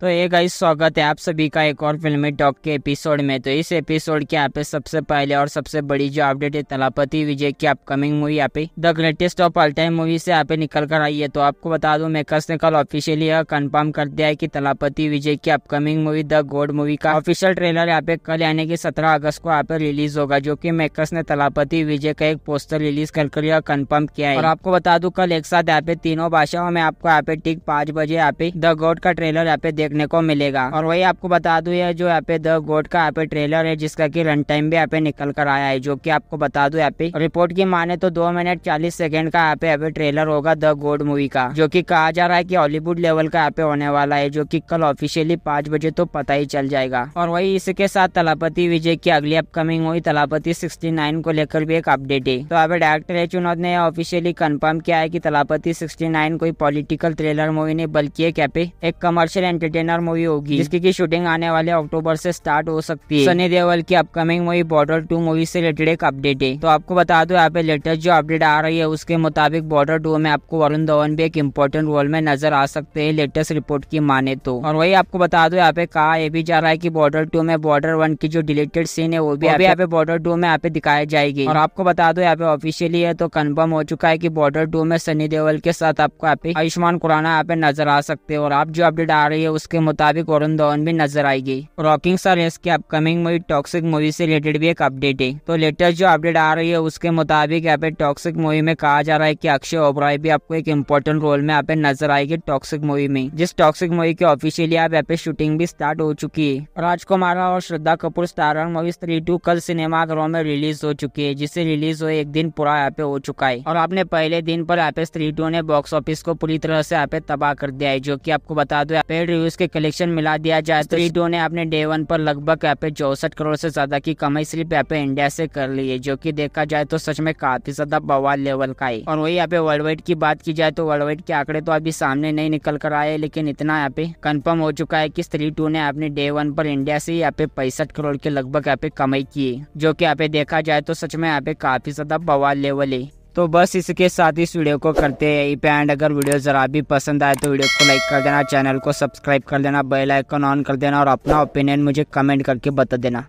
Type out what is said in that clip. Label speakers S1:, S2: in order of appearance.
S1: तो ये गाइस स्वागत है आप सभी का एक और फिल्मी टॉक के एपिसोड में तो इस एपिसोड के यहाँ पे सबसे पहले और सबसे बड़ी जो अपडेट है तलापति विजय की अपकमिंग मूवी यहाँ पे the greatest of all time movie से यहाँ पे निकल कर आई है तो आपको बता दूं मेकर्स ने कल ऑफिशियली कन्फर्म कंफर्म कर दिया है की तलापति विजय की upcoming movie the GOAT movie का ऑफिशियल ट्रेलर यहाँ पे कल यानी कि सत्रह अगस्त को यहाँ पे रिलीज होगा जो की मेकर्स ने तलापति विजय का एक पोस्टर रिलीज कर कर कन्फर्म किया है और आपको बता दू कल एक साथ यहाँ पे तीनों भाषाओं में आपको यहाँ पे ठीक पाँच बजे यहाँ पे द गोड का ट्रेलर यहाँ पे देख देखने को मिलेगा और वही आपको बता दू ये जो यहाँ पे द गोड का यहाँ पे ट्रेलर है जिसका की रन टाइम भी यहाँ पे निकल कर आया है जो की आपको बता दू यहाँ पे रिपोर्ट की माने तो दो मिनट चालीस सेकेंड का यहाँ पे यहाँ पे ट्रेलर होगा द गोड मूवी का जो की कहा जा रहा है की हॉलीवुड लेवल का यहाँ पे होने वाला है जो की कल ऑफिशियली पांच बजे तो पता ही चल जाएगा और वही इसके साथ तलापति विजय की अगली अपकमिंग हुई तलापति सिक्सटी नाइन को लेकर भी एक अपडेट है तो अब डायरेक्टर एच चुनौत ने ऑफिशियली कंफर्म किया है कि तलापति 69 कोई पॉलिटिकल थ्रिलर मूवी नहीं बल्कि एक यहाँ पे एक कमर्शियल एंटरटेन कंटेनर मूवी होगी जिसकी की शूटिंग आने वाले अक्टूबर से स्टार्ट हो सकती है सनी देवल की upcoming movie Border two movie से रिलेटेड एक अपडेट है तो आपको बता दो यहाँ पे लेटेस्ट जो अपडेट आ रही है उसके मुताबिक बॉर्डर टू में आपको वरुण धवन भी एक इम्पोर्टेंट रोल में नजर आ सकते हैं लेटेस्ट रिपोर्ट की माने तो और वही आपको बता दो यहाँ पे कहा यह भी जा रहा है की बॉर्डर टू में बॉर्डर वन की जो डिलेटेड सीन है वो भी यहाँ पे बॉर्डर टू में यहाँ पे दिखाई जाएगी और आपको बता दो यहाँ पे ऑफिशियली है तो कन्फर्म हो चुका है की बॉर्डर टू में सनी देवल के साथ आपको आयुष्मान खुराना यहाँ पे नजर आ सकते हैं और आप जो अपडेट आ रही है उस के मुताबिक वरुण धवन भी नजर आएगी रॉकिंग स्टार यश की अपकमिंग मूवी टॉक्सिक मूवी से रिलेटेड भी एक अपडेट है तो लेटेस्ट जो अपडेट आ रही है उसके मुताबिक यहाँ पे टॉक्सिक मूवी में कहा जा रहा है की अक्षय ओबराय भी आपको एक इम्पोर्टेंट रोल में यहाँ पे नजर आएगी टॉक्सिक मूवी में जिस टॉक्सिक मूवी की ऑफिशियली आप यहाँ पे शूटिंग भी स्टार्ट हो चुकी है राजकुमार और Shraddha Kapoor star movie Stree two कल सिनेमाघरों में रिलीज हो चुकी है जिसे रिलीज हुए एक दिन पूरा यहाँ पे हो चुका है और आपने पहले दिन पर यहाँ पे थ्री टू ने बॉक्स ऑफिस को पूरी तरह से यहाँ पे तबाह कर दिया है जो की आपको बता दो पेड रिव्यूज उसके कलेक्शन मिला दिया जाए तो ईडो ने अपने डे वन पर लगभग यहाँ पे चौसठ करोड़ से ज़्यादा की कमाई सिर्फ यहाँ पे इंडिया से कर ली है जो कि देखा जाए तो सच में काफी ज़्यादा बवाल लेवल का है और वही यहाँ पे वर्ल्ड वाइड की बात की जाए तो वर्ल्ड वाइड के आंकड़े तो अभी सामने नहीं निकल कर आए लेकिन इतना यहाँ पे कन्फर्म हो चुका है की स्त्री टू ने अपने डे वन पर इंडिया से यहाँ पे पैंसठ करोड़ के लगभग यहाँ पे कमाई की जो की यहाँ पे देखा जाए तो सच में यहाँ पे काफी ज्यादा बवाल लेवल है तो बस इसके साथ इस वीडियो को करते हैं यहीं पे एंड अगर वीडियो ज़रा भी पसंद आए तो वीडियो को लाइक कर देना चैनल को सब्सक्राइब कर देना बेल आइकन ऑन कर देना और अपना ओपिनियन मुझे कमेंट करके बता देना